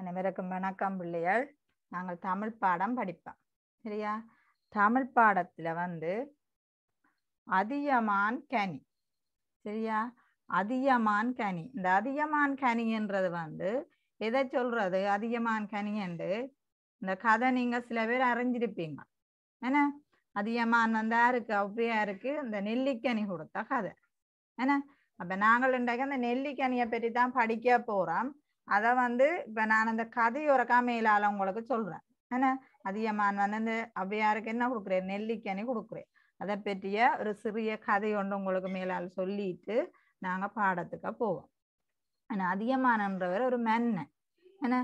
அனைவருக்கும் வணக்கம் பிள்ளைகள் நாங்கள் தமிழ் பாடம் படிப்போம் சரியா தமிழ் பாடத்தில் வந்து அதியமான் கனி சரியா அதியமான் கனி இந்த அதியமான் கனின்றது வந்து எதை சொல்றது அதியமான் கனியண்டு இந்த கதை நீங்கள் சில பேர் அறிஞ்சிருப்பீங்க என்ன அதியமான் வந்து இருக்கு அவ்வியா இருக்கு இந்த நெல்லிக்கனி கொடுத்த கதை ஏன்னா அப்ப நாங்கள் இன்றைக்கு அந்த நெல்லிக்கனியை பற்றி தான் படிக்க போறோம் அதை வந்து இப்போ நான் அந்த கதையோரக்கா மேலால உங்களுக்கு சொல்றேன் என்ன அதிகமான் வந்து அந்த அவ்வையாருக்கு என்ன கொடுக்குறேன் நெல்லிக்கனி கொடுக்குறேன் அதை பற்றிய ஒரு சிறிய கதை ஒன்று உங்களுக்கு மேலால் சொல்லிட்டு நாங்கள் பாடத்துக்கு போவோம் ஆனா அதிகமானன்றவர் ஒரு மென்ன என்ன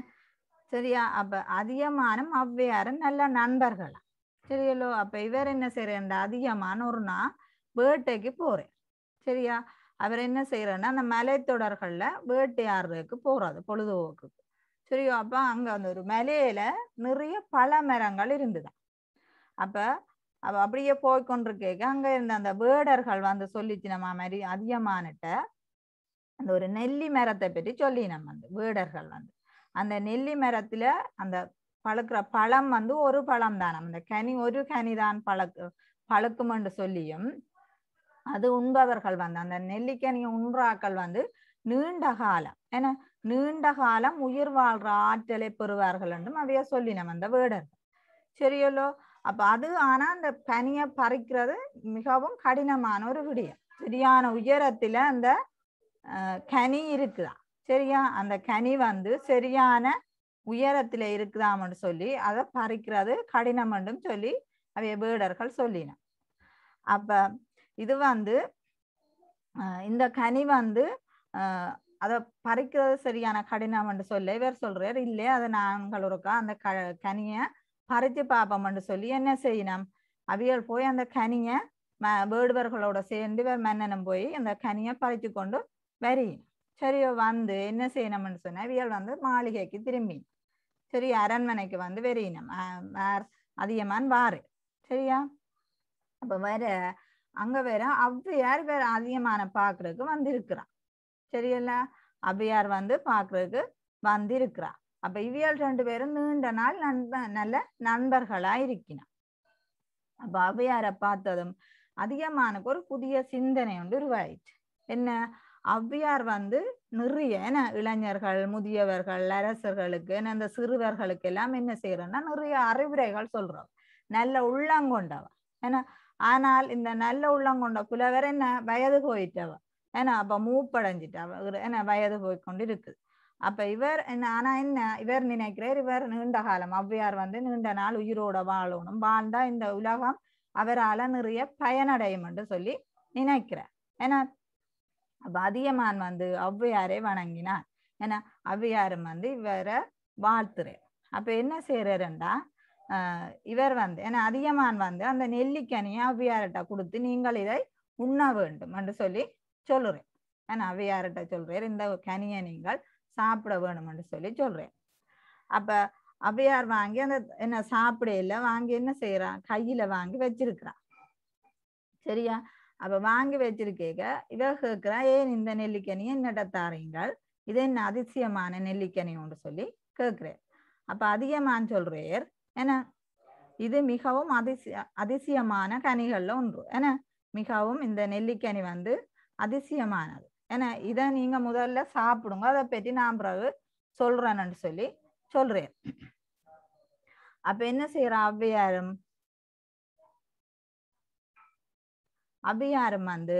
சரியா அப்ப அதிகமானம் அவ்வையாரும் நல்ல நண்பர்களா சரியல்லோ அப்போ இவர் என்ன செய்யறேன்டா அதிகமான ஒரு நான் வேட்டைக்கு போகிறேன் சரியா அவர் என்ன செய்யறாருன்னா அந்த மலைத்தொடர்களில் வேட்டையாடுறதுக்கு போறாரு பொழுதுபோக்கு சரியோ அப்ப அங்க அந்த ஒரு மலையில நிறைய பல மரங்கள் இருந்துதான் அப்ப அவ அப்படியே போய்கொண்டிருக்க அங்க இருந்த அந்த வேடர்கள் வந்து சொல்லிச்சு நம்ம மாதிரி அதிகமானிட்ட அந்த ஒரு நெல்லி மரத்தை பற்றி சொல்லி நம்ம அந்த வேடர்கள் வந்து அந்த நெல்லி மரத்துல அந்த பழுக்கிற பழம் வந்து ஒரு பழம் தான் அந்த கனி ஒரு கனி தான் பழக்கு என்று சொல்லியும் அது உண்பவர்கள் வந்து அந்த நெல்லிக்கனிய உண்றாக்கள் வந்து நீண்ட காலம் ஏன்னா நீண்ட காலம் உயிர் வாழ்ற ஆற்றலை பெறுவார்கள் என்றும் அதைய சொல்லினோம் அந்த வேடர்கள் சரியல்லோ அப்ப அது ஆனா அந்த பனியை பறிக்கிறது மிகவும் கடினமான ஒரு விடியம் சரியான உயரத்துல அந்த கனி இருக்குதா சரியா அந்த கனி வந்து சரியான உயரத்துல இருக்குதாமன்னு சொல்லி அதை பறிக்கிறது கடினம் என்றும் சொல்லி அவைய வேடர்கள் சொல்லினான் அப்ப இது வந்து இந்த கனி வந்து அதை பறிக்கிறது சரியான கடினம்னு சொல்லி இவர் சொல்றார் இல்லையே அதை நாங்கள் இருக்கா அந்த க கனியை பறித்து பார்ப்போம்னு சொல்லி என்ன செய்யணும் அவியல் போய் அந்த கனியை ம வேடுவர்களோட சேர்ந்து மன்னனும் போய் அந்த கனியை பறித்து கொண்டு வரி சரியோ வந்து என்ன செய்யணும்னு சொன்னால் அவியல் வந்து மாளிகைக்கு திரும்பி சரி அரண்மனைக்கு வந்து வெறியினம் அதிகமான் வாரு சரியா அப்போ வேற அங்க வேற அவ்வையார் வேற அதிகமான பாக்குறதுக்கு வந்திருக்கிறான் சரியல்ல அவ்வையார் வந்து பாக்குறதுக்கு வந்திருக்கிறா அப்ப இவியால் ரெண்டு பேரும் நீண்ட நாள் நண்ப நல்ல நண்பர்களா இருக்கினான் அப்ப அவ்வையார பார்த்ததும் அதிகமானக்கு ஒரு புதிய சிந்தனை ஒன்று உருவாயிடுச்சு என்ன அவ்வியார் வந்து நிறைய என்ன இளைஞர்கள் முதியவர்கள் அரசர்களுக்கு என்ன இந்த சிறுவர்களுக்கு எல்லாம் என்ன செய்யறோம்னா நிறைய அறிவுரைகள் சொல்றோம் நல்ல உள்ளங்கொண்டவ ஏன்னா ஆனால் இந்த நல்ல உள்ளம் கொண்ட புலவர் என்ன வயது போயிட்டவ ஏன்னா அப்ப மூப்படைஞ்சிட்டவ என்ன வயது போய் கொண்டு இருக்குது அப்ப இவர் என்ன ஆனா என்ன இவர் நினைக்கிறார் இவர் நீண்ட காலம் ஔவையார் வந்து நீண்ட நாள் உயிரோட வாழணும் வாழ்ந்தா இந்த உலகம் அவரால் நிறைய பயனடையும் என்று சொல்லி நினைக்கிறார் ஏன்னா அப்ப அதியமான் வந்து ஔவையாரை வணங்கினார் ஏன்னா ஔவையாரும் வந்து இவரை வாழ்த்துறேன் அப்ப என்ன செய்யறாருண்டா இவர் வந்து என அதிகமான் வந்து அந்த நெல்லிக்கனி அவ்வியார்கிட்ட கொடுத்து நீங்கள் இதை உண்ண வேண்டும் என்று சொல்லி சொல்லுறேன் ஏன்னா அவ்வியார்கிட்ட சொல்றேன் இந்த கனியை நீங்கள் சாப்பிட வேணும் என்று சொல்லி சொல்றேன் அப்ப அவ்வியார் வாங்கி அந்த என்ன சாப்பிடையில வாங்கி என்ன செய்யறான் கையில வாங்கி வச்சிருக்கிறான் சரியா அப்ப வாங்கி வச்சிருக்கேக்க இவ கேட்கிறா ஏன் இந்த நெல்லிக்கனி என்னட்ட தாரீங்கள் இது என்ன அதிசயமான நெல்லிக்கனி ஒன்று சொல்லி கேக்குறேன் அப்ப அதிகமான்னு சொல்றேர் என்ன இது மிகவும் அதிசய அதிசயமான கனிகளில் ஒன்று என்ன மிகவும் இந்த நெல்லிக்கனி வந்து அதிசயமானது ஏன்னா இதை நீங்க முதல்ல சாப்பிடுங்க அதை பற்றி நான் பிறகு சொல்றேன்னு சொல்லி சொல்றேன் அப்ப என்ன செய்யற அவ்வியாரும் அபியாரும் வந்து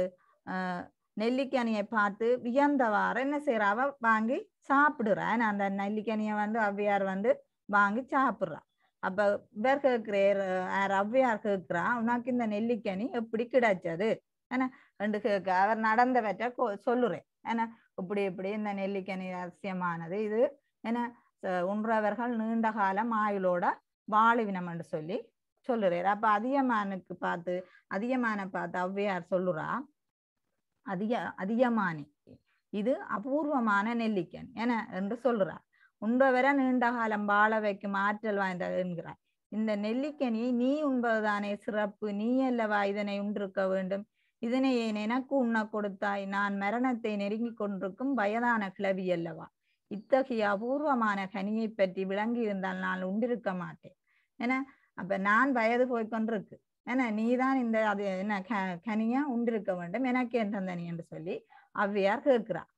நெல்லிக்கனியை பார்த்து வியந்தவாறு என்ன செய்யறாவ வாங்கி சாப்பிடுறா அந்த நெல்லிக்கனியை வந்து அவ்வியார் வந்து வாங்கி சாப்பிட்றா அப்ப இவர் கேட்கிறார் ரவ்வியார் கேட்கிறா உனக்கு இந்த நெல்லிக்கனி எப்படி கிடைச்சது ஏன்னா ரெண்டு கேட்க அவர் நடந்தவற்ற சொல்லுறேன் ஏன்னா இப்படி இப்படி இந்த நெல்லிக்கனி ரகசியமானது இது ஏன்னா உன்றவர்கள் நீண்ட காலம் ஆயுளோட வாழுவினம் என்று சொல்லி சொல்லுறார் அப்ப அதிகமானுக்கு பார்த்து அதிகமான பார்த்து ஔவையார் சொல்லுறா அதிக அதிகமானி இது அபூர்வமான நெல்லிக்கன் என என்று சொல்லுறா உண்பவரை நீண்ட காலம் வாழ வைக்கும் ஆற்றல் வாய்ந்தது என்கிறார் இந்த நெல்லிக்கனியை நீ உண்பதுதானே சிறப்பு நீ அல்லவா இதனை உண்டிருக்க வேண்டும் இதனை ஏன் எனக்கு உண்ண கொடுத்தாய் நான் மரணத்தை நெருங்கி கொண்டிருக்கும் வயதான கிளவி அல்லவா இத்தகைய அபூர்வமான கனியை பற்றி விளங்கி இருந்தால் நான் உண்டிருக்க மாட்டேன் ஏன்னா அப்ப நான் வயது போய்கொண்டிருக்கு ஏன்னா நீதான் இந்த அது என்ன க கனியா உண்டிருக்க வேண்டும் எனக்கே தனி என்று சொல்லி அவ்வையார் கேட்கிறார்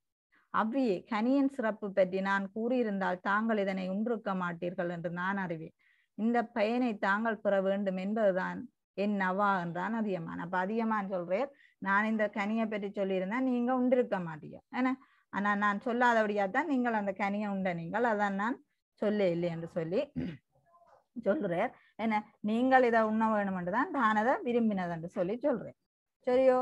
அவ்வியே கனியின் சிறப்பு பற்றி நான் கூறியிருந்தால் தாங்கள் இதனை உன்றுக்க மாட்டீர்கள் என்று நான் அறிவேன் இந்த பயனை தாங்கள் பெற வேண்டும் என்பதுதான் என் நவா என்றான் அதியமான் அப்ப அதியமான் சொல்றேன் நான் இந்த கனியை பற்றி சொல்லியிருந்தேன் நீங்க உண்டிருக்க மாட்டீங்க ஏன்னா ஆனா நான் சொல்லாதபடியா தான் நீங்கள் அந்த கனியை உண்ட நீங்கள் அதான் நான் சொல்ல இல்லை என்று சொல்லி சொல்றேன் என்ன நீங்கள் இதை உண்ண வேணும் என்றுதான் தான் அதை விரும்பினது என்று சொல்லி சொல்றேன் சரியோ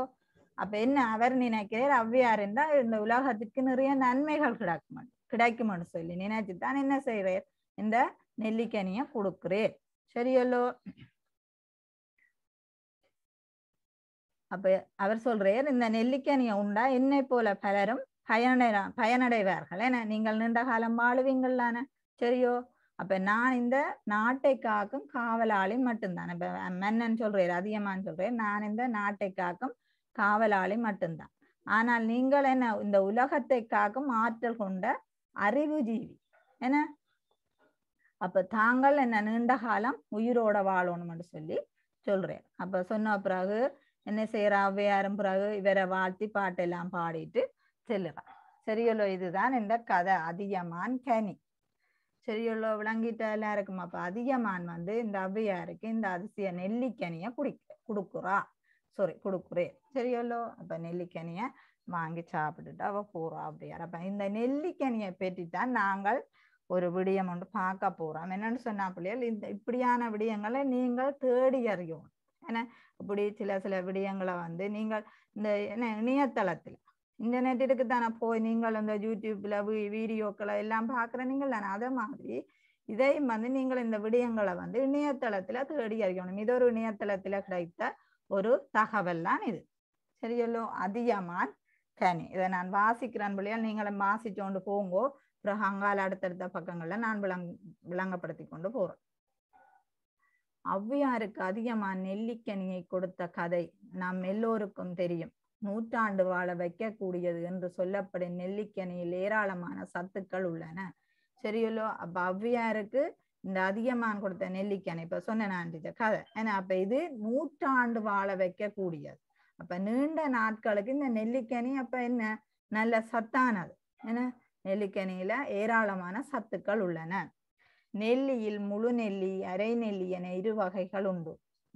அப்ப என்ன அவர் நினைக்கிறார் அவ்வியார் என்றால் இந்த உலகத்திற்கு நிறைய நன்மைகள் கிடைக்கும் கிடைக்கும்னு சொல்லி நினைச்சுதான் என்ன செய்கிறார் இந்த நெல்லிக்கனிய கொடுக்குறேன் சரியல்லோ அப்ப அவர் சொல்றார் இந்த நெல்லிக்கனிய உண்டா என்னை போல பலரும் பயனடை பயனடைவார்கள் என நீங்கள் நீண்ட காலம் வாழுவீங்களான சரியோ அப்ப நான் இந்த நாட்டை காக்கும் காவலாளி மட்டும்தான் இப்ப மன்னன் சொல்றேன் அதிகமான்னு சொல்றேன் நான் இந்த நாட்டை காக்கும் காவலாளி மட்டும்தான் ஆனால் நீங்கள் என்ன இந்த உலகத்தை காக்கும் ஆற்றல் கொண்ட அறிவு ஜீவி என்ன அப்ப தாங்கள் என்ன நீண்ட காலம் உயிரோட வாழணும்னு சொல்லி சொல்றேன் அப்ப சொன்ன பிறகு என்ன செய்யறா அவ்வையாரும் பிறகு இவரை வாழ்த்தி பாட்டெல்லாம் பாடிட்டு செல்லுறான் சரியலோ இதுதான் இந்த கதை அதிகமான் கனி சரியலோ விளங்கிட்ட எல்லாருக்கும் அப்ப அதிகமான் வந்து இந்த அவ்வையாருக்கு இந்த அதிசய நெல்லிக்கனிய குடிக்க கொடுக்குறா சாரி கொடுக்குறேன் சரியல்லோ அப்ப நெல்லிக்கனிய வாங்கி சாப்பிட்டுட்டு அவ போகிறோம் அப்படியார் அப்ப இந்த நெல்லிக்கனியை பற்றி நாங்கள் ஒரு விடியம் ஒன்று பார்க்க போறோம் என்னன்னு சொன்னா பிள்ளைகள் இந்த இப்படியான விடயங்களை நீங்கள் தேடி அறியும் ஏன்னா இப்படி சில சில விடயங்களை வந்து நீங்கள் இந்த என்ன இணையதளத்தில் இன்டர்நெட்டிற்கு தானே போய் நீங்கள் இந்த யூடியூப்ல வீடியோக்களை எல்லாம் பாக்குற நீங்கள் தானே அதே மாதிரி இதையும் வந்து நீங்கள் இந்த விடயங்களை வந்து இணையதளத்துல தேடி அறியணும் இது ஒரு இணையதளத்துல கிடைத்த ஒரு தகவல் தான் இது சரியல்லோ அதியமான் கனி இதை நான் வாசிக்கிறேன் பிள்ளையால் நீங்களும் வாசிச்சு கொண்டு போங்கோ அப்புறம் அங்கால அடுத்தடுத்த பக்கங்களில் நான் விளங் விளங்கப்படுத்தி கொண்டு போறோம் ஔவியாருக்கு அதிகமா நெல்லிக்கனியை கொடுத்த கதை நாம் எல்லோருக்கும் தெரியும் நூற்றாண்டு வாழ வைக்கக்கூடியது என்று சொல்லப்படும் நெல்லிக்கனியில் ஏராளமான சத்துக்கள் உள்ளன சரியல்லோ அப்ப ஔவியாருக்கு இந்த அதிகமான் கொடுத்த நெல்லிக்கனை இப்ப சொன்னேன் கதை ஏன்னா அப்ப இது நூற்றாண்டு வாழ வைக்க கூடியது அப்ப நீண்ட நாட்களுக்கு இந்த நெல்லிக்கனி அப்ப என்ன நல்ல சத்தானது என்ன நெல்லிக்கனியில ஏராளமான சத்துக்கள் உள்ளன நெல்லியில் முழு நெல்லி அரை நெல்லி என இரு வகைகள் உண்டு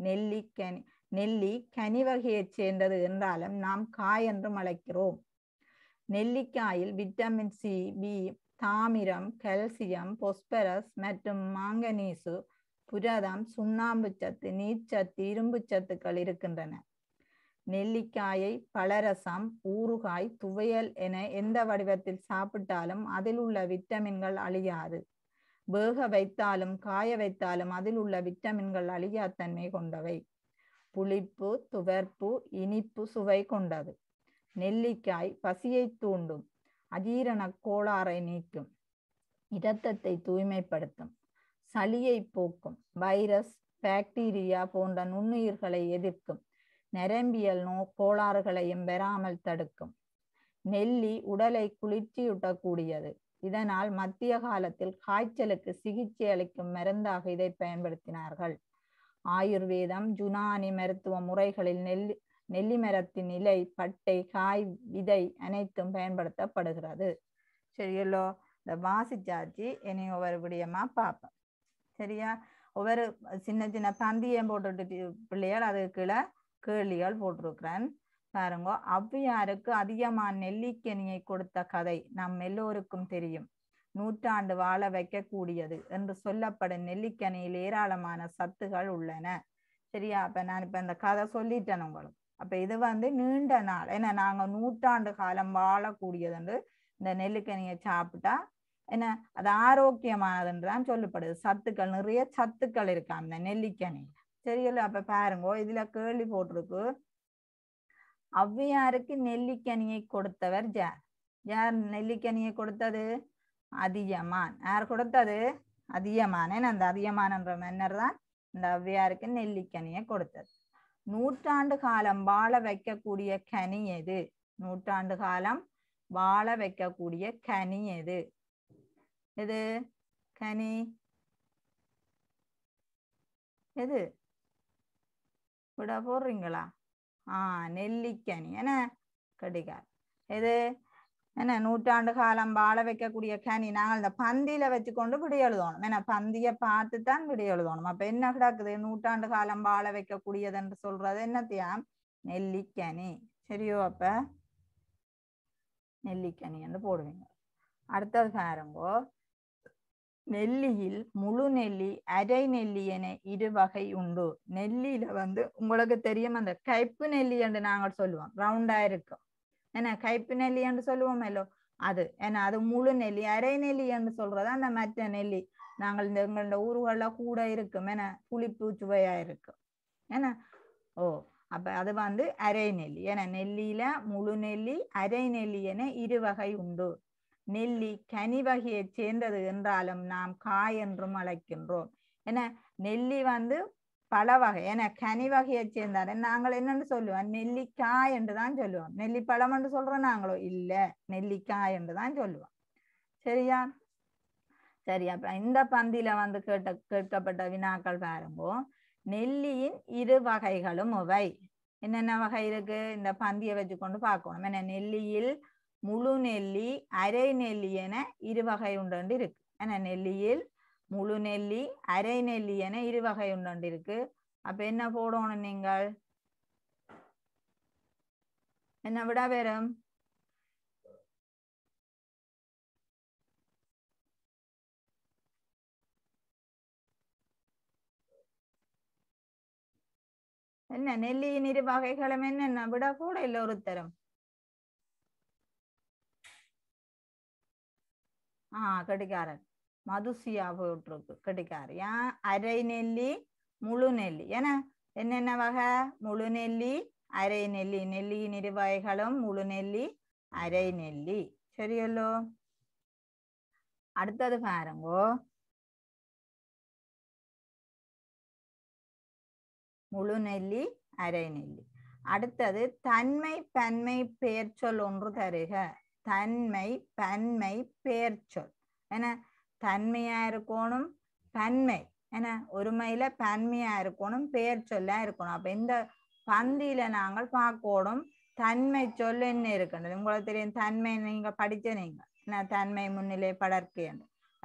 நெல்லி கனி நெல்லி கனி வகையைச் சேர்ந்தது என்றாலும் நாம் காய் என்றும் அழைக்கிறோம் நெல்லிக்காயில் விட்டமின் சி பி தாமிரம் கல்சியம் பொஸ்பரஸ் மற்றும் மாங்கனீசு புரதம் சுண்ணாம்பு சத்து நீர்ச்சத்து இரும்பு சத்துக்கள் இருக்கின்றன நெல்லிக்காயை பழரசம் ஊறுகாய் துவையல் என எந்த வடிவத்தில் சாப்பிட்டாலும் அதில் உள்ள விட்டமின்கள் அழியாது வேக வைத்தாலும் காய வைத்தாலும் அதில் உள்ள விட்டமின்கள் அழியாத்தன்மை கொண்டவை புளிப்பு துவர்ப்பு இனிப்பு சுவை கொண்டது நெல்லிக்காய் பசியை தூண்டும் அஜீரண கோளாறை நீக்கும் இரத்தத்தை தூய்மைப்படுத்தும் சளியை போக்கும் வைரஸ் பாக்டீரியா போன்ற நுண்ணுயிர்களை எதிர்க்கும் நரம்பியல் நோ கோளாறுகளையும் பெறாமல் தடுக்கும் நெல்லி உடலை குளிர்ச்சியூட்டக்கூடியது இதனால் மத்திய காலத்தில் காய்ச்சலுக்கு சிகிச்சை அளிக்கும் மருந்தாக இதை பயன்படுத்தினார்கள் ஆயுர்வேதம் ஜுனானி மருத்துவ முறைகளில் நெல்லி நெல்லி மரத்தின் இலை பட்டை காய் விதை அனைத்தும் பயன்படுத்தப்படுகிறது சரியல்லோ இந்த வாசிச்சாச்சு இனி ஒவ்வொரு விடியமா பார்ப்போம் சரியா ஒவ்வொரு சின்ன சின்ன பந்தியம் போட்டுட்டு பிள்ளையால் அதுக்கு கீழே கேள்விகள் போட்டிருக்கிறேன் பாருங்க அவ்வியாருக்கு அதிகமான நெல்லிக்கனியை கொடுத்த கதை நம் எல்லோருக்கும் தெரியும் நூற்றாண்டு வாழ வைக்கக்கூடியது என்று சொல்லப்படும் நெல்லிக்கனியில் ஏராளமான சத்துகள் உள்ளன சரியா அப்ப நான் இப்ப இந்த கதை சொல்லிட்டேன் உங்களுக்கு அப்ப இது வந்து நீண்ட நாள் ஏன்னா நாங்க நூற்றாண்டு காலம் என்று இந்த நெல்லுக்கனியை சாப்பிட்டா என்ன அது ஆரோக்கியமானதுன்றதான் சொல்லப்படுது சத்துக்கள் நிறைய சத்துக்கள் இருக்கா அந்த நெல்லிக்கனியில சரியில்ல அப்ப பாருங்க இதுல கேள்வி போட்டிருக்கு ஔவையாருக்கு நெல்லிக்கனியை கொடுத்தவர் ஜார் யார் நெல்லிக்கனியை கொடுத்தது அதியமான் யார் கொடுத்தது அதியமானேன் அந்த அதியமானன்ற மன்னர் தான் இந்த ஔவையாருக்கு நெல்லிக்கனியை கொடுத்தது நூற்றாண்டு காலம் வாழ வைக்கக்கூடிய கனி எது நூற்றாண்டு காலம் வாழ வைக்கக்கூடிய கனி எது எது கனி எது விட போடுறீங்களா ஆஹ் நெல்லிக்கனி என்ன கடிகார் எது என்ன நூற்றாண்டு காலம் வாழ வைக்கக்கூடிய கனி நாங்கள் இந்த பந்தியில வச்சு கொண்டு விடை எழுதணும் ஏன்னா பந்திய பார்த்து தான் விடை எழுதணும் அப்ப என்ன கிடக்குது நூற்றாண்டு காலம் வாழ வைக்கக்கூடியது என்று சொல்றது என்னத்தையாம் நெல்லிக்கனி சரியோ அப்ப நெல்லிக்கனி என்று போடுவீங்க அடுத்தது பாருங்கோ நெல்லியில் முழு நெல்லி அரை நெல்லி என இரு வகை உண்டு நெல்லியில வந்து உங்களுக்கு தெரியும் அந்த கைப்பு நெல்லி என்று நாங்கள் சொல்லுவோம் ரவுண்டா இருக்கும் என்ன கைப்பு நெல்லி என்று சொல்லுவோமല്ലോ அது ஏன்னா அது முழு நெல்லி அரை நெல்லி என்று சொல்றது அந்த மற்ற நெல்லி நாங்கள் இந்த எங்களோட ஊர்கள்ல கூட இருக்கும் ஏன்னா புளிப்பு சுவையா இருக்கும் ஏன்னா ஓ அப்ப அது வந்து அரை நெல்லி ஏன்னா நெல்லியில முழு நெல்லி அரை நெல்லி என இரு வகை உண்டு நெல்லி கனி வகையை சேர்ந்தது என்றாலும் நாம் காய் என்றும் அழைக்கின்றோம் ஏன்னா நெல்லி வந்து பழ வகை ஏன்னா கனி வகையை சேர்ந்தாரு நாங்கள் என்னன்னு சொல்லுவோம் நெல்லிக்காய் என்று தான் சொல்லுவோம் நெல்லிப்பழம் என்று சொல்றோம் நாங்களோ இல்லை நெல்லிக்காய் என்று தான் சொல்லுவோம் சரியா சரி அப்ப இந்த பந்தியில வந்து கேட்ட கேட்கப்பட்ட வினாக்கள் பாருங்கோ நெல்லியின் இரு வகைகளும் இவை என்னென்ன வகை இருக்கு இந்த பந்தியை வச்சு கொண்டு பார்க்கணும் ஏன்னா நெல்லியில் முழு நெல்லி அரை நெல்லி என இரு வகை உண்டு இருக்கு ஏன்னா நெல்லியில் முழு நெல்லி அரை நெல்லி என இரு வகை உண்டு இருக்கு அப்ப என்ன போடணும் நீங்கள் என்ன விட பேரும் என்ன நெல்லியின் இரு வகைகளும் என்னென்ன விட கூட இல்ல ஒருத்தரும் ஆஹ் கடிகாரன் மதுசியா போட்டிருக்கு கிடைக்காரு ஏன் அரை நெல்லி முழு நெல்லி ஏன்னா என்னென்ன வகை முழு நெல்லி அரை நெல்லி நெல்லியின் இரு வகைகளும் முழு நெல்லி அரை நெல்லி சரியல்லோ அடுத்தது பாருங்கோ முழு நெல்லி அரை நெல்லி அடுத்தது தன்மை பன்மை பெயர்ச்சொல் ஒன்று தருக தன்மை பன்மை பெயர்ச்சொல் என தன்மையா இருக்கணும் பன்மை என்ன ஒருமையில பன்மையா இருக்கணும் பெயர் சொல்ல இருக்கணும் அப்ப இந்த பந்தியில நாங்கள் பார்க்கணும் தன்மை சொல் என்ன இருக்கின்றது உங்களுக்கு தெரியும் தன்மை நீங்க படிச்ச நீங்க என்ன தன்மை முன்னிலை படற்கு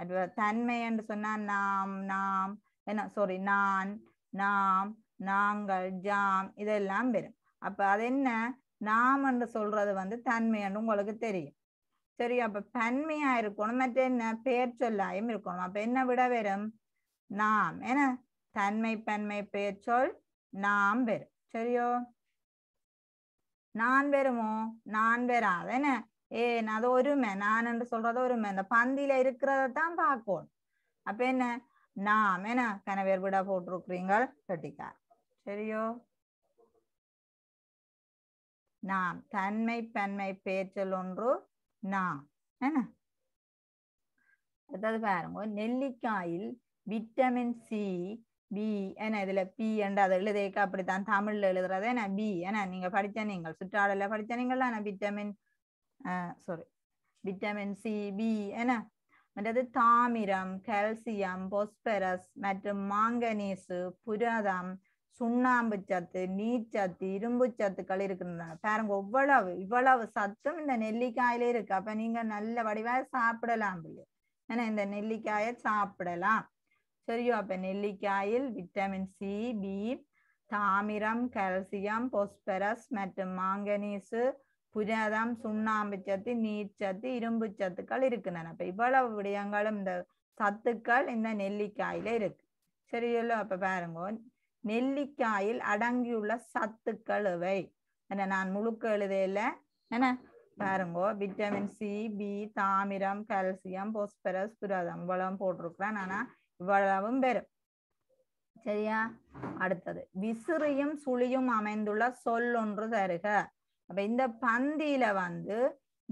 அது தன்மை என்று சொன்னா நாம் நாம் என்ன சாரி நான் நாம் நாங்கள் ஜாம் இதெல்லாம் வரும் அப்ப அது என்ன நாம் என்று சொல்றது வந்து தன்மை என்று உங்களுக்கு தெரியும் சரி அப்ப பன்மையா இருக்கணும் மற்ற என்ன பெயர் சொல்லாயும் இருக்கணும் அப்ப என்ன விட வெறும் நாம் என்ன தன்மை பன்மை பெயர் சொல் நாம் வெறும் சரியோ நான் வெறுமோ நான் பெறாது என்ன ஏன் அது ஒருமை நான் என்று சொல்றது ஒருமை இந்த பந்தியில இருக்கிறதான் பார்க்கும் அப்ப என்ன நாம் என்ன கணவர் விட போட்டிருக்கிறீங்க கட்டிக்கார் சரியோ நாம் தன்மை பன்மை பேச்சல் ஒன்று நா என்ன அடுத்தது பாருங்க நெல்லிக்காயில் விட்டமின் சி பி ஏன்னா இதுல பி என்ற அதை எழுதேக்க அப்படித்தான் தமிழ்ல எழுதுறது ஏன்னா பி ஏன்னா நீங்க படிச்ச நீங்கள் சுற்றாடல படிச்ச நீங்கள் தானே vitamin sorry vitamin C B ஏன்னா மற்றது தாமிரம் கால்சியம் பொஸ்பரஸ் மற்றும் மாங்கனீசு புரதம் சுண்ணாம்பு சத்து நீச்சத்து இரும்பு சத்துக்கள் இருக்குன்றாங்க பாருங்க இவ்வளவு இவ்வளவு சத்தும் இந்த நெல்லிக்காயில இருக்கு அப்ப நீங்க நல்ல வடிவாக சாப்பிடலாம் ஏன்னா இந்த நெல்லிக்காயை சாப்பிடலாம் சரியோ அப்ப நெல்லிக்காயில் விட்டமின் சி பி தாமிரம் கால்சியம் பொஸ்பரஸ் மற்றும் மாங்கனீசு புரதம் சுண்ணாம்பு சத்து நீர்ச்சத்து இரும்பு சத்துக்கள் இருக்குன்னு அப்ப இவ்வளவு விடயங்களும் இந்த சத்துக்கள் இந்த நெல்லிக்காயில இருக்கு சரியோ அப்ப பாருங்க நெல்லிக்காயில் அடங்கியுள்ள சத்துக்கள் இவை என்ன நான் முழுக்க எழுதையில என்ன பாருங்கோ விட்டமின் சி பி தாமிரம் கால்சியம் பொஸ்பரஸ் புரதம் இவ்வளவும் போட்டிருக்கிறேன் ஆனா இவ்வளவும் பெரும் சரியா அடுத்தது விசிறியும் சுழியும் அமைந்துள்ள சொல் ஒன்று தருக அப்ப இந்த பந்தியில வந்து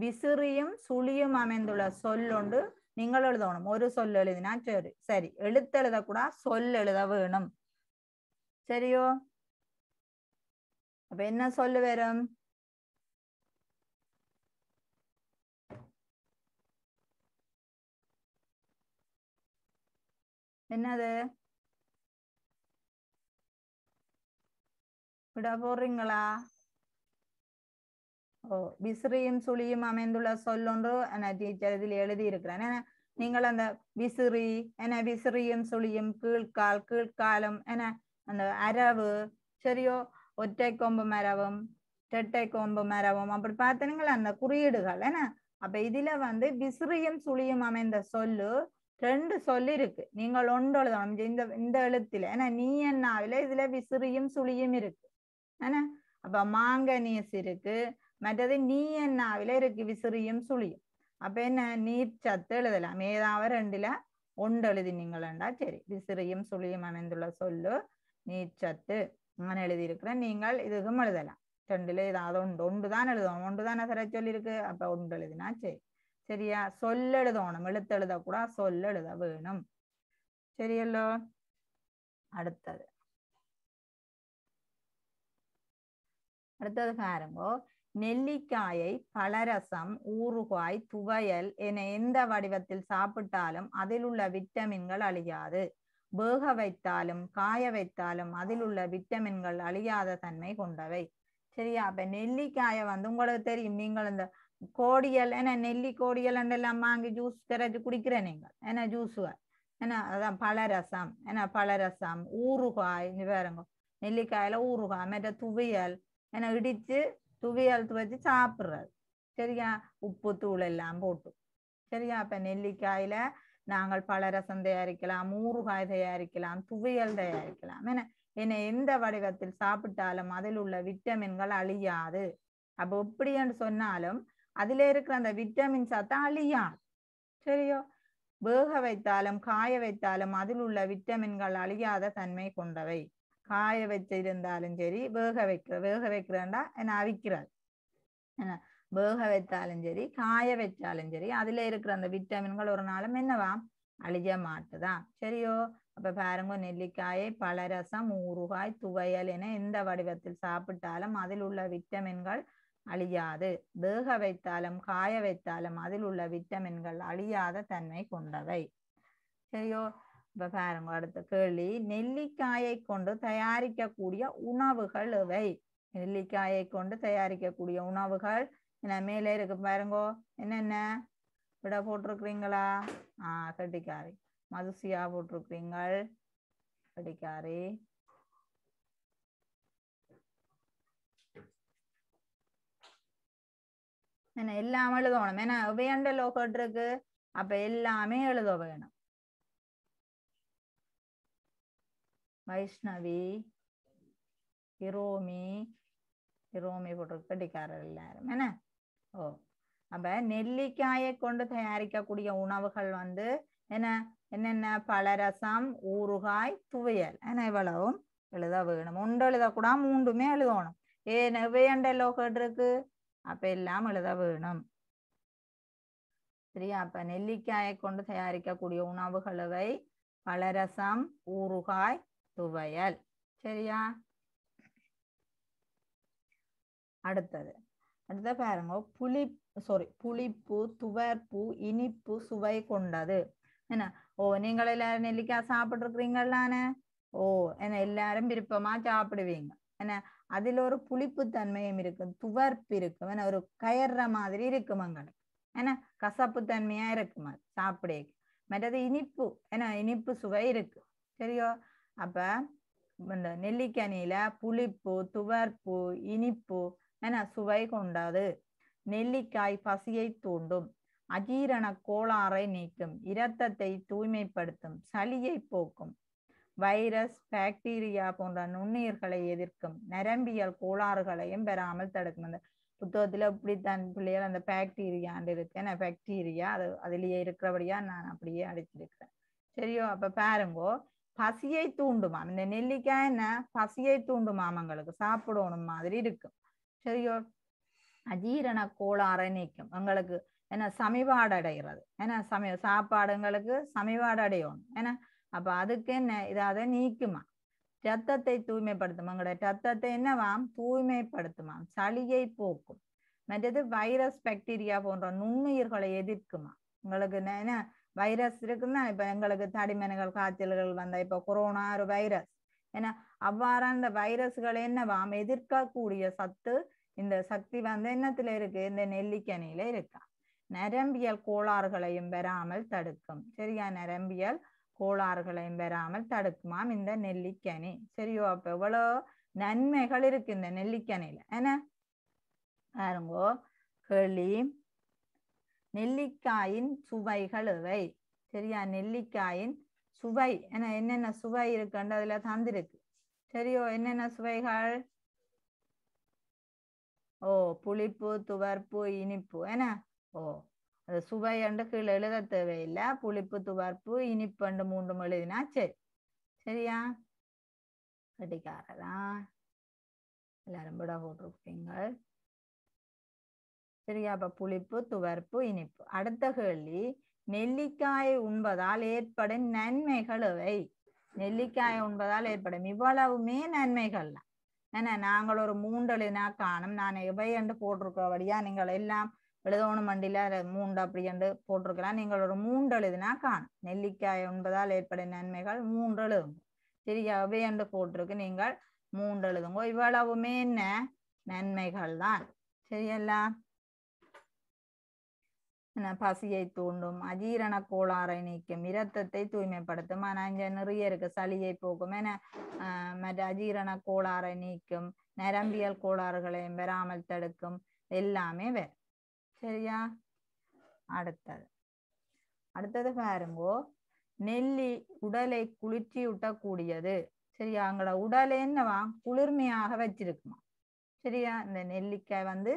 விசிறியும் சுழியும் அமைந்துள்ள சொல் ஒன்று நீங்கள் எழுதணும் ஒரு சொல் எழுதினா சரி சரி எழுத்தெழுத கூட சொல் எழுத வேணும் சரியோ அப்ப என்ன சொல்லு வரும் என்னது விட போறீங்களா ஓ விசிறியும் சுழியும் அமைந்துள்ள சொல்லொன்று டீச்சர் இதில் எழுதியிருக்கிறேன் நீங்கள் அந்த விசிறி என்ன விசிறியும் சுழியும் கீழ்கால் கீழ்காலம் என்ன அந்த அரவு சரியோ ஒற்றை கொம்பு மரவும் இரட்டை கொம்பு மரவும் அப்படி பார்த்தனுங்களா அந்த குறியீடுகள் என்ன அப்ப இதுல வந்து விசிறியும் சுழியும் அமைந்த சொல்லு ரெண்டு சொல்லு இருக்கு நீங்கள் ஒன்று எழுதணும் இந்த இந்த எழுத்துல ஏன்னா நீ என்னாவில இதுல விசிறியும் சுழியும் இருக்கு ஏன்னா அப்ப மாங்கனீஸ் இருக்கு மற்றது நீ என்னாவில இருக்கு விசிறியும் சுழியும் அப்ப என்ன நீர் சத்து எழுதலாம் ஏதாவது ரெண்டுல ஒன்று எழுதி நீங்கள் சரி விசிறியும் சுழியும் அமைந்துள்ள சொல்லு நீச்சத்து நான் எழுதியிருக்கிறேன் நீங்கள் இதுக்கும் எழுதலாம் ரெண்டுல ஏதாவது ஒன்று ஒன்று தான் எழுதணும் ஒன்று தானே சர சொல்லியிருக்கு அப்போ ஒன்று எழுதினா சரி சரியா சொல் எழுதணும் எழுத்து எழுதக்கூடா சொல் எழுத வேணும் சரியல்லோ அடுத்தது அடுத்தது பாருங்கோ நெல்லிக்காயை பலரசம் ஊறுகாய் துவையல் என எந்த வடிவத்தில் சாப்பிட்டாலும் அதில் உள்ள விட்டமின்கள் அழியாது வேக வைத்தாலும் காய வைத்தாலும் அதில் உள்ள விட்டமின்கள் அழியாத தன்மை கொண்டவை சரியா அப்ப நெல்லிக்காயை வந்து உங்களுக்கு தெரியும் நீங்கள் இந்த கோடியல் ஏன்னா நெல்லி கோடியல் எல்லாம் வாங்கி ஜூஸ் தெரிஞ்சு குடிக்கிற நீங்கள் ஏன்னா ஜூஸுவை ஏன்னா அதான் பழரசம் ஏன்னா பழரசம் ஊறுகாய் இந்த பாருங்க நெல்லிக்காயில ஊறுகாய் மற்ற துவையல் ஏன்னா இடிச்சு துவையல் துவைச்சு சாப்பிடுறது சரியா உப்பு தூள் எல்லாம் போட்டு சரியா அப்ப நெல்லிக்காயில நாங்கள் பலரசம் தயாரிக்கலாம் ஊறுகாய் தயாரிக்கலாம் துவையல் தயாரிக்கலாம் என என்னை எந்த வடிவத்தில் சாப்பிட்டாலும் அதில் உள்ள விட்டமின்கள் அழியாது அப்போ எப்படின்னு சொன்னாலும் அதில் இருக்கிற அந்த விட்டமின் சத்தம் அழியாது சரியோ வேக வைத்தாலும் காய வைத்தாலும் அதில் உள்ள விட்டமின்கள் அழியாத தன்மை கொண்டவை காய வச்சிருந்தாலும் சரி வேக வைக்கிற வேக வைக்கிறேன்டா என்ன அவிக்கிறாள் என்ன வேக வைத்தாலும் சரி காய வச்சாலும் சரி அதுல இருக்கிற அந்த விட்டமின்கள் ஒரு நாளும் என்னவா அழிய மாட்டுதான் சரியோ அப்ப பாருங்க நெல்லிக்காயை பழரசம் ஊறுகாய் துவையல் என எந்த வடிவத்தில் சாப்பிட்டாலும் அதில் உள்ள விட்டமின்கள் அழியாது வேக வைத்தாலும் காய வைத்தாலும் அதில் உள்ள விட்டமின்கள் அழியாத தன்மை கொண்டவை சரியோ இப்ப பாருங்க அடுத்த கேள்வி நெல்லிக்காயை கொண்டு தயாரிக்கக்கூடிய உணவுகள் இவை நெல்லிக்காயை கொண்டு தயாரிக்கக்கூடிய உணவுகள் என்ன மேலே இருக்கு பாருங்கோ என்னென்ன விட போட்டிருக்கிறீங்களா ஆ கட்டிக்காரி மதுசியா போட்டிருக்கிறீங்கள் கட்டிக்காரி என்ன எல்லாம் எழுதணும் ஏன்னா உபயண்ட லோகட் இருக்கு அப்ப எல்லாமே எழுத வேணும் வைஷ்ணவி ஹிரோமி ஹிரோமி போட்டிருக்கு கட்டிக்காரர் எல்லாரும் என்ன ஓ அப்ப நெல்லிக்காயை கொண்டு தயாரிக்கக்கூடிய உணவுகள் வந்து என்ன என்னென்ன பழரசம் ஊறுகாய் துவையல் ஏன்னா இவ்வளவும் எழுத வேணும் ஒன்று எழுத எழுதக்கூடா மூன்றுமே எழுதணும் ஏன் எவையண்டெல்லோ கேட்டிருக்கு அப்ப எல்லாம் எழுத வேணும் சரியா அப்ப நெல்லிக்காயை கொண்டு தயாரிக்கக்கூடிய உணவுகளவை பழரசம் ஊறுகாய் துவையல் சரியா அடுத்தது அடுத்த பாருங்க புளி சாரி புளிப்பு துவர்ப்பு இனிப்பு சுவை கொண்டது என்ன ஓ நீங்கள் எல்லாரும் நெல்லிக்காய் சாப்பிட்டுருக்குறீங்களானே ஓ என்ன எல்லாரும் விருப்பமா சாப்பிடுவீங்க என்ன அதுல ஒரு புளிப்பு தன்மையும் இருக்கும் துவர்ப்பு இருக்கும் என்ன ஒரு கயற மாதிரி இருக்கும் எங்களுக்கு என்ன கசப்பு தன்மையா இருக்கும் அது சாப்பிடே மற்றது இனிப்பு ஏன்னா இனிப்பு சுவை இருக்கு சரியோ அப்ப இந்த நெல்லிக்கனியில புளிப்பு துவர்ப்பு இனிப்பு என சுவை கொண்டது நெல்லிக்காய் பசியை தூண்டும் அஜீரண கோளாறை நீக்கும் இரத்தத்தை தூய்மைப்படுத்தும் சளியை போக்கும் வைரஸ் பாக்டீரியா போன்ற நுண்ணுயிர்களை எதிர்க்கும் நரம்பியல் கோளாறுகளையும் பெறாமல் தடுக்கும் அந்த புத்தகத்தில் இப்படி தன் பிள்ளைகள் அந்த இருக்கு என்ன பாக்டீரியா அது அதுலயே இருக்கிறபடியா நான் அப்படியே அடிச்சிருக்கிறேன் சரியோ அப்போ பாருங்கோ பசியை தூண்டுமாம் இந்த நெல்லிக்காய் என்ன பசியை தூண்டுமாம் அவங்களுக்கு சாப்பிடணும் மாதிரி இருக்கும் சரியோ அஜீரண கோளாறை நீக்கும் எங்களுக்கு என்ன சமிபாடு அடைகிறது ஏன்னா சமய சாப்பாடுங்களுக்கு சமிபாடு அடையணும் ஏன்னா அப்ப அதுக்கு என்ன இதாத நீக்குமா ரத்தத்தை தூய்மைப்படுத்தும் எங்களுடைய ரத்தத்தை என்னவாம் தூய்மைப்படுத்துமாம் சளியை போக்கும் மற்றது வைரஸ் பாக்டீரியா போன்ற நுண்ணுயிர்களை எதிர்க்குமா உங்களுக்கு என்ன வைரஸ் இருக்குன்னா இப்ப எங்களுக்கு தடிமன்கள் காய்ச்சல்கள் வந்தா இப்ப கொரோனா ஒரு வைரஸ் ஏன்னா அவ்வாறு அந்த வைரஸ்கள் என்னவாம் எதிர்க்க கூடிய சத்து இந்த சக்தி வந்து என்னத்துல இருக்கு இந்த நெல்லிக்கனியில இருக்கா நரம்பியல் கோளாறுகளையும் பெறாமல் தடுக்கும் சரியா நரம்பியல் கோளாறுகளையும் பெறாமல் தடுக்குமாம் இந்த நெல்லிக்கனி சரியோ அப்ப எவ்வளோ நன்மைகள் இருக்கு இந்த நெல்லிக்கனியில என்ன பாருங்கோ களி நெல்லிக்காயின் சுவைகள் இவை சரியா நெல்லிக்காயின் சுவை ஏன்னா என்னென்ன சுவை இருக்குன்ற அதுல தந்திருக்கு சரியோ என்னென்ன சுவைகள் ஓ புளிப்பு துவர்ப்பு இனிப்பு என்ன ஓ அது சுவை என்று கீழே எழுத தேவையில்லை புளிப்பு துவர்ப்பு இனிப்பு என்று மூன்றும் எழுதினா சரி சரியா கட்டிக்காரதா எல்லாரும் விட போட்டிருப்பீங்க சரியா அப்ப புளிப்பு துவர்ப்பு இனிப்பு அடுத்த கேள்வி நெல்லிக்காயை உண்பதால் ஏற்படும் நன்மைகள் இவை நெல்லிக்காயை உண்பதால் ஏற்படும் இவ்வளவுமே நன்மைகள் என்ன நாங்கள் ஒரு மூண்டலினா காணும் நான் என்று போட்டிருக்கிறபடியா நீங்கள் எல்லாம் எழுதணும் மண்டியில மூண்டு என்று போட்டிருக்கலாம் நீங்கள் ஒரு மூண்டெழுதுனா காணும் நெல்லிக்காய் உண்பதால் ஏற்படும் நன்மைகள் மூன்றெழுதுங்க சரியா என்று போட்டிருக்கு நீங்கள் மூன்றெழுதுங்க இவ்வளவுமே என்ன நன்மைகள் தான் சரியெல்லாம் பசியை தூண்டும் அஜீரண கோளாறை நீக்கும் இரத்தத்தை தூய்மைப்படுத்தும் ஆனால் இங்கே நிறைய இருக்கு சளியை போக்கும் என மற்ற அஜீரண கோளாறை நீக்கும் நரம்பியல் கோளாறுகளையும் வராமல் தடுக்கும் எல்லாமே வேற சரியா அடுத்தது அடுத்தது பாருங்கோ நெல்லி உடலை குளிர்ச்சி ஊட்டக்கூடியது சரியா அங்கட உடலை என்னவா குளிர்மையாக வச்சிருக்குமா சரியா இந்த நெல்லிக்காய் வந்து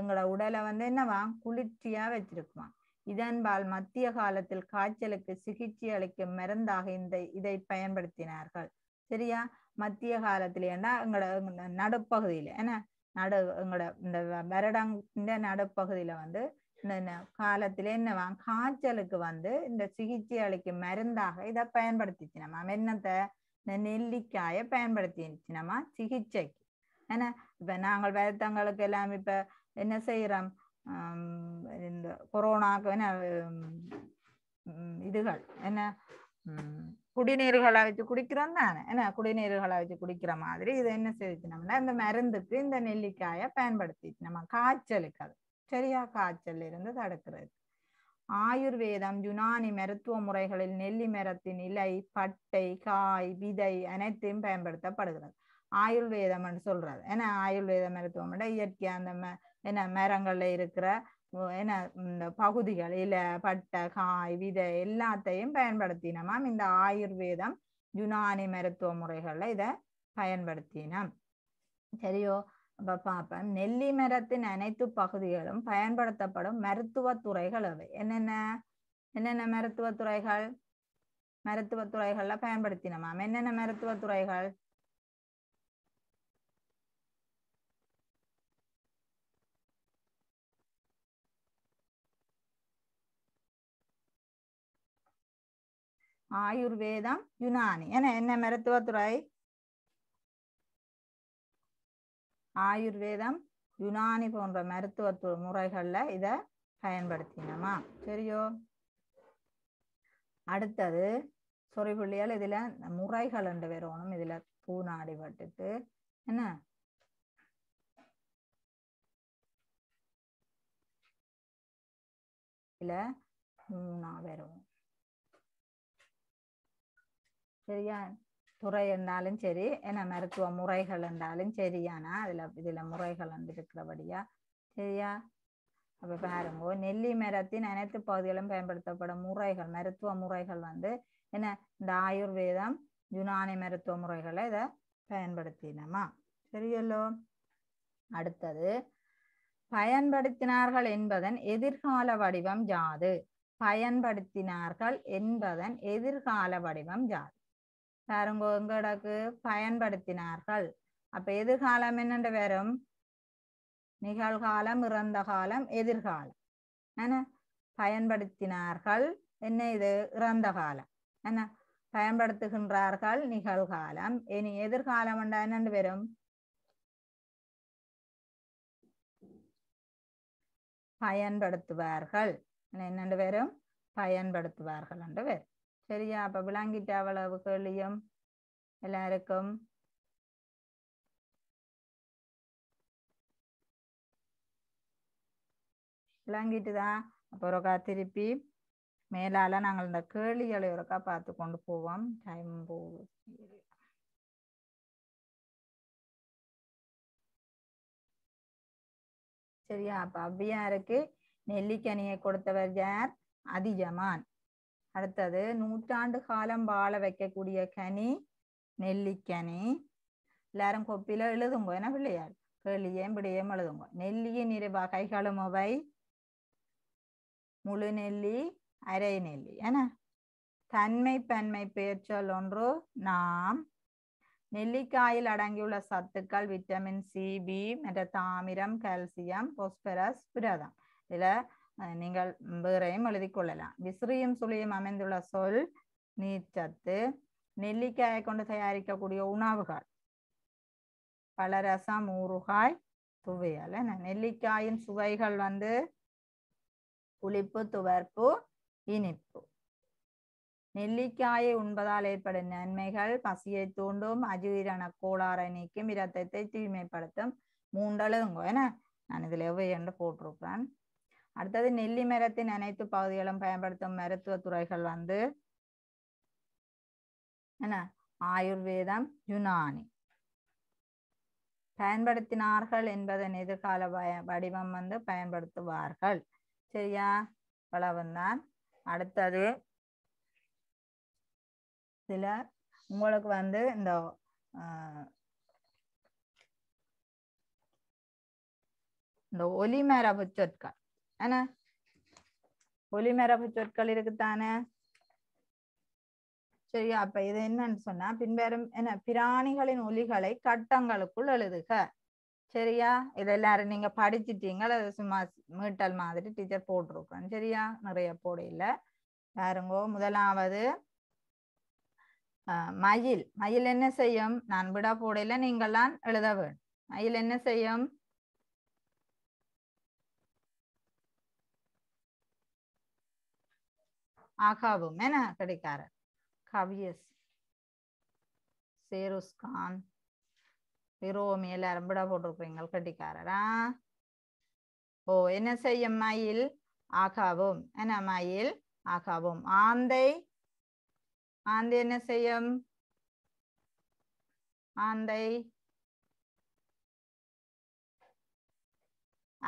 எங்களோட உடலை வந்து என்னவா குளிர்ச்சியா வச்சிருக்குமா இதன்பால் மத்திய காலத்தில் காய்ச்சலுக்கு சிகிச்சை அளிக்கும் மருந்தாக இந்த இதை பயன்படுத்தினார்கள் சரியா மத்திய காலத்துல ஏன்னா எங்களோட நடுப்பகுதியில ஏன்னா நடு எங்களோட இந்த வருடங்க நடுப்பகுதியில வந்து இந்த காலத்துல என்னவா காய்ச்சலுக்கு வந்து இந்த சிகிச்சை அளிக்கும் மருந்தாக இதை பயன்படுத்திச்சினமா என்னத்தை இந்த நெல்லிக்காயை பயன்படுத்திச்சினமா சிகிச்சைக்கு ஏன்னா இப்ப நாங்கள் வருத்தங்களுக்கு எல்லாம் இப்ப என்ன செய்கிறோம் இந்த கொரோனாக்கு என்ன இதுகள் என்ன குடிநீர்களை வச்சு குடிக்கிறோம் தானே என்ன குடிநீர்களை வச்சு குடிக்கிற மாதிரி இதை என்ன செய்யணும்னா இந்த மருந்துக்கு இந்த நெல்லிக்காயை பயன்படுத்திட்டு நம்ம காய்ச்சலுக்கு அது சரியா காய்ச்சல் இருந்து தடுக்கிறது ஆயுர்வேதம் யுனானி மருத்துவ முறைகளில் நெல்லி மரத்தின் இலை பட்டை காய் விதை அனைத்தையும் பயன்படுத்தப்படுகிறது ஆயுர்வேதம்னு சொல்றது ஏன்னா ஆயுர்வேத மருத்துவம் இயற்கையா அந்த என்ன மரங்கள்ல இருக்கிற என்ன இந்த பகுதிகள் இல்ல பட்ட காய் விதை எல்லாத்தையும் பயன்படுத்தினமாம் இந்த ஆயுர்வேதம் யுனானி மருத்துவ முறைகள்ல இதை பயன்படுத்தினாம் சரியோ அப்ப பார்ப்போம் நெல்லி மரத்தின் அனைத்து பகுதிகளும் பயன்படுத்தப்படும் மருத்துவ துறைகள் அவை என்னென்ன என்னென்ன மருத்துவ துறைகள் மருத்துவ துறைகள்ல பயன்படுத்தினமாம் என்னென்ன மருத்துவ துறைகள் ஆயுர்வேதம் யுனானி என்ன என்ன மருத்துவத்துறை ஆயுர்வேதம் யுனானி போன்ற மருத்துவ முறைகள்ல இத பயன்படுத்தினோமா சரியோ அடுத்தது சொறி புள்ளியால் இதுல முறைகள் ரெண்டு வேறோனும் இதுல பூநாடி பட்டுட்டு என்ன இதுல மூணா வரும் சரியா துறை என்றாலும் சரி ஏன்னா மருத்துவ முறைகள் என்றாலும் சரியானா அதுல இதுல முறைகள் வந்து இருக்கிறபடியா சரியா அப்ப பாருங்கோ நெல்லி மரத்தின் அனைத்து பகுதிகளும் பயன்படுத்தப்படும் முறைகள் மருத்துவ முறைகள் வந்து என்ன இந்த ஆயுர்வேதம் யுனானி மருத்துவ முறைகளை இதை பயன்படுத்தினமா சரியல்லோ அடுத்தது பயன்படுத்தினார்கள் என்பதன் எதிர்கால வடிவம் ஜாது பயன்படுத்தினார்கள் என்பதன் எதிர்கால வடிவம் ஜாது பாருங்க எங்களுக்கு பயன்படுத்தினார்கள் அப்ப எதிர்காலம் என்னண்டு வரும் நிகழ்காலம் இறந்த காலம் எதிர்காலம் என்ன பயன்படுத்தினார்கள் என்ன இது இறந்த காலம் என்ன பயன்படுத்துகின்றார்கள் நிகழ்காலம் இனி எதிர்காலம் என்னண்டு வரும் பயன்படுத்துவார்கள் என்னண்டு வரும் பயன்படுத்துவார்கள் என்று வரும் சரியா அப்ப விளங்கிட்டு அவ்வளவு கேள்வியும் எல்லாருக்கும் விளங்கிட்டுதா அப்போ ஒருக்கா திருப்பி மேலால நாங்கள் இந்த கேள்விகளை ஒருக்கா பார்த்து கொண்டு போவோம் டைம் போகும் சரியா அப்ப அவ்வியாருக்கு நெல்லிக்கனியை கொடுத்தவர் யார் அதிஜமான் அடுத்தது நூற்றாண்டு காலம் வாழ வைக்கக்கூடிய கனி நெல்லிக்கனி எல்லாரும் கொப்பில எழுதுங்க என்ன பிள்ளையார் கேளியம் பிடியம் எழுதுங்க நெல்லியின் இரு வகைகளும் அவை முழு நெல்லி அரை நெல்லி என்ன தன்மை பன்மை பெயர்ச்சொல் ஒன்று நாம் நெல்லிக்காயில் அடங்கியுள்ள சத்துக்கள் விட்டமின் சி பி மற்ற தாமிரம் கால்சியம் பொஸ்பரஸ் புரதம் இதுல நீங்கள் வேறையும் எழுதி கொள்ளலாம் விசிறியும் சுழியும் அமைந்துள்ள சொல் நீச்சத்து நெல்லிக்காயை கொண்டு தயாரிக்கக்கூடிய உணவுகள் பலரசம் ஊறுகாய் துவையல் நெல்லிக்காயின் சுவைகள் வந்து புளிப்பு துவர்ப்பு இனிப்பு நெல்லிக்காயை உண்பதால் ஏற்படும் நன்மைகள் பசியை தூண்டும் அஜீரண கோளாறை நீக்கும் இரத்தத்தை தூய்மைப்படுத்தும் மூண்டலுங்கோ என்ன நான் இதில் எவ்வையன்று போட்டிருக்கிறேன் அடுத்தது நெல்லி மரத்தின் அனைத்து பகுதிகளும் பயன்படுத்தும் மருத்துவ துறைகள் வந்து என்ன ஆயுர்வேதம் யுனானி பயன்படுத்தினார்கள் என்பதன் எதிர்கால பய வடிவம் வந்து பயன்படுத்துவார்கள் சரியா இவ்வளவுதான் அடுத்தது சில உங்களுக்கு வந்து இந்த இந்த ஒலிமர சொற்கள் ஆனா ஒளிமரபு சொற்கள் இருக்குத்தானே சரியா அப்ப இது என்னன்னு சொன்னா பின்வரும் என்ன பிராணிகளின் ஒலிகளை கட்டங்களுக்குள் எழுதுக சரியா இதெல்லாரும் நீங்க படிச்சிட்டீங்க சும்மா மீட்டல் மாதிரி டீச்சர் போட்டிருக்கோம் சரியா நிறைய போட இல்ல பாருங்கோ முதலாவது மயில் மயில் என்ன செய்யும் நான் விடா போடையில நீங்கள்லாம் எழுத வேண்டும் மயில் என்ன செய்யும் ஆகாவும் என்ன கிடைக்காரர் கவியஸ் சேருஸ்கான் விரோமி எல்லாரும் விட போட்டிருப்பீங்க கட்டிக்காரரா ஓ என்ன செய்யும் மயில் ஆகாவும் என்ன மயில் ஆகாவும் ஆந்தை ஆந்தை என்ன செய்யும் ஆந்தை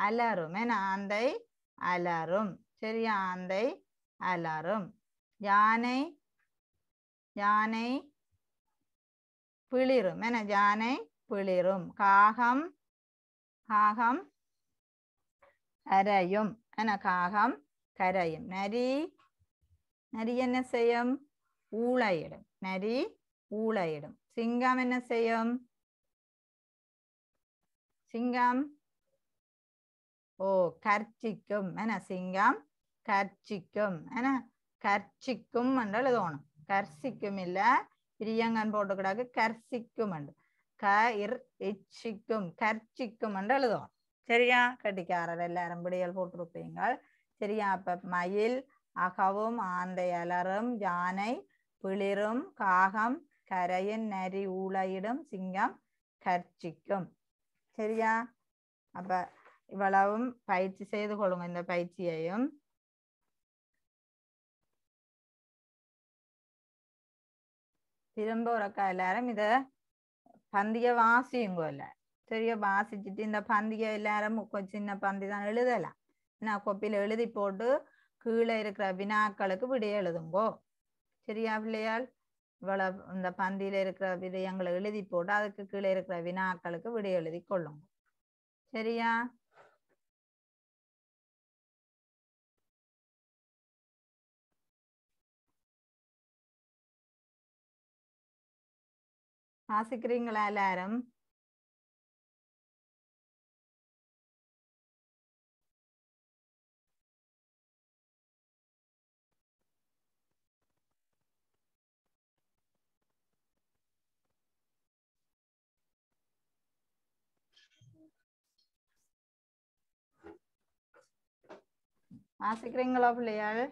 அலாரும் என்ன ஆந்தை அலாரும் சரியா ஆந்தை அலாரம் யானை யானை பிளிரும் என்ன யானை பிளிரும் காகம் காகம் கரையும் என்ன காகம் கரையும் நரி நரி என்ன செய்யும் ஊழையிடும் நரி ஊழையிடும் சிங்கம் என்ன செய்யும் சிங்கம் ஓ கர்ச்சிக்கும் என்ன சிங்கம் கர்ச்சிக்கும் ஏன்னா கர்ச்சிக்கும் என்றால் തോണം கர்சிக்கும் இல்ல பிரியங்கன் போட்டு போட்டுக்கிடாக்கு கர்சிக்கும் கர்ச்சிக்கும் கர் இச்சிக்கும் கர்ச்சிக்கும் என்று சரியா கட்டிக்காரர் எல்லாரும் விடையல் போட்டிருப்பீங்க சரியா அப்ப மயில் அகவும் ஆந்தை அலரும் யானை பிளிரும் காகம் கரையின் நரி ஊழையிடும் சிங்கம் கர்ச்சிக்கும் சரியா அப்ப இவ்வளவும் பயிற்சி செய்து கொள்ளுங்க இந்த பயிற்சியையும் திரும்ப ஒரு எல்லாரும் இத பந்திய வாசியுங்க எல்லாரும் வாசிச்சுட்டு இந்த பந்திய எல்லாரும் சின்ன பந்தி தான் எழுதலாம் நான் கொப்பியில எழுதி போட்டு கீழே இருக்கிற வினாக்களுக்கு விடைய எழுதுங்கோ சரியா பிள்ளையால் இவ்வளவு இந்த பந்தியில இருக்கிற விடயங்களை எழுதி போட்டு அதுக்கு கீழே இருக்கிற வினாக்களுக்கு விடை எழுதி கொள்ளுங்க சரியா வாசிக்கிறீங்களா எல்லாரும் வாசிக்கிறீங்களா பிள்ளையாள்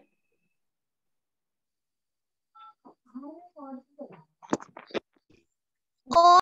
Thank you. こ